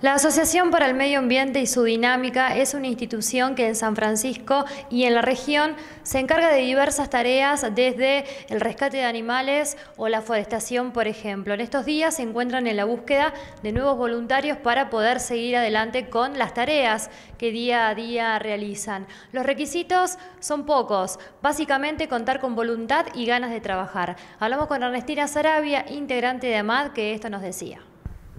La Asociación para el Medio Ambiente y su Dinámica es una institución que en San Francisco y en la región se encarga de diversas tareas desde el rescate de animales o la forestación, por ejemplo. En estos días se encuentran en la búsqueda de nuevos voluntarios para poder seguir adelante con las tareas que día a día realizan. Los requisitos son pocos, básicamente contar con voluntad y ganas de trabajar. Hablamos con Ernestina Sarabia, integrante de AMAD, que esto nos decía.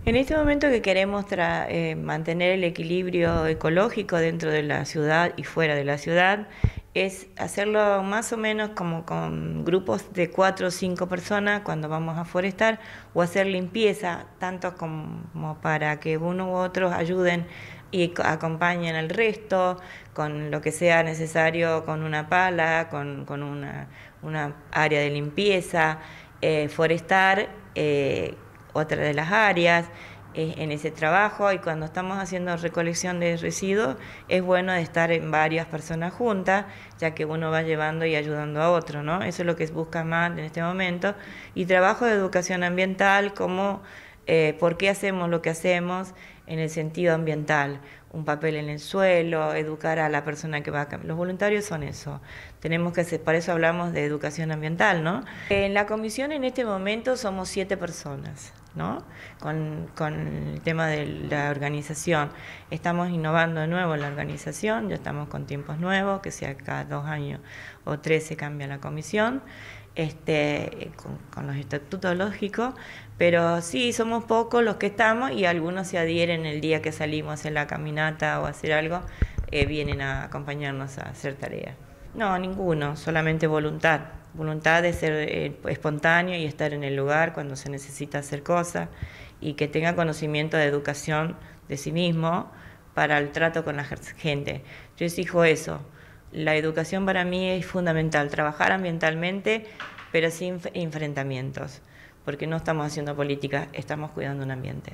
En este momento que queremos eh, mantener el equilibrio ecológico dentro de la ciudad y fuera de la ciudad, es hacerlo más o menos como con grupos de cuatro o cinco personas cuando vamos a forestar o hacer limpieza, tanto como para que uno u otros ayuden y acompañen al resto con lo que sea necesario, con una pala, con, una, área de limpieza, eh, forestar. Eh, otra de las áreas en ese trabajo y cuando estamos haciendo recolección de residuos es bueno estar en varias personas juntas, ya que uno va llevando y ayudando a otro, ¿no? Eso es lo que busca más en este momento. Y trabajo de educación ambiental, como eh, por qué hacemos lo que hacemos, en el sentido ambiental, un papel en el suelo, educar a la persona que va a Los voluntarios son eso. Tenemos que hacer, para eso hablamos de educación ambiental, ¿no? En la comisión en este momento somos siete personas, ¿no? Con, el tema de la organización. Estamos innovando de nuevo en la organización, ya estamos con tiempos nuevos, que sea cada dos años o tres se cambia la comisión. Este, con, con los estatutos lógicos, pero sí, somos pocos los que estamos y algunos se adhieren el día que salimos en la caminata o hacer algo, eh, vienen a acompañarnos a hacer tareas. No, ninguno, solamente voluntad. Voluntad de ser eh, espontáneo y estar en el lugar cuando se necesita hacer cosas y que tenga conocimiento de educación de sí mismo para el trato con la gente. Yo exijo eso. La educación para mí es fundamental, trabajar ambientalmente, pero sin enfrentamientos, porque no estamos haciendo política, estamos cuidando un ambiente.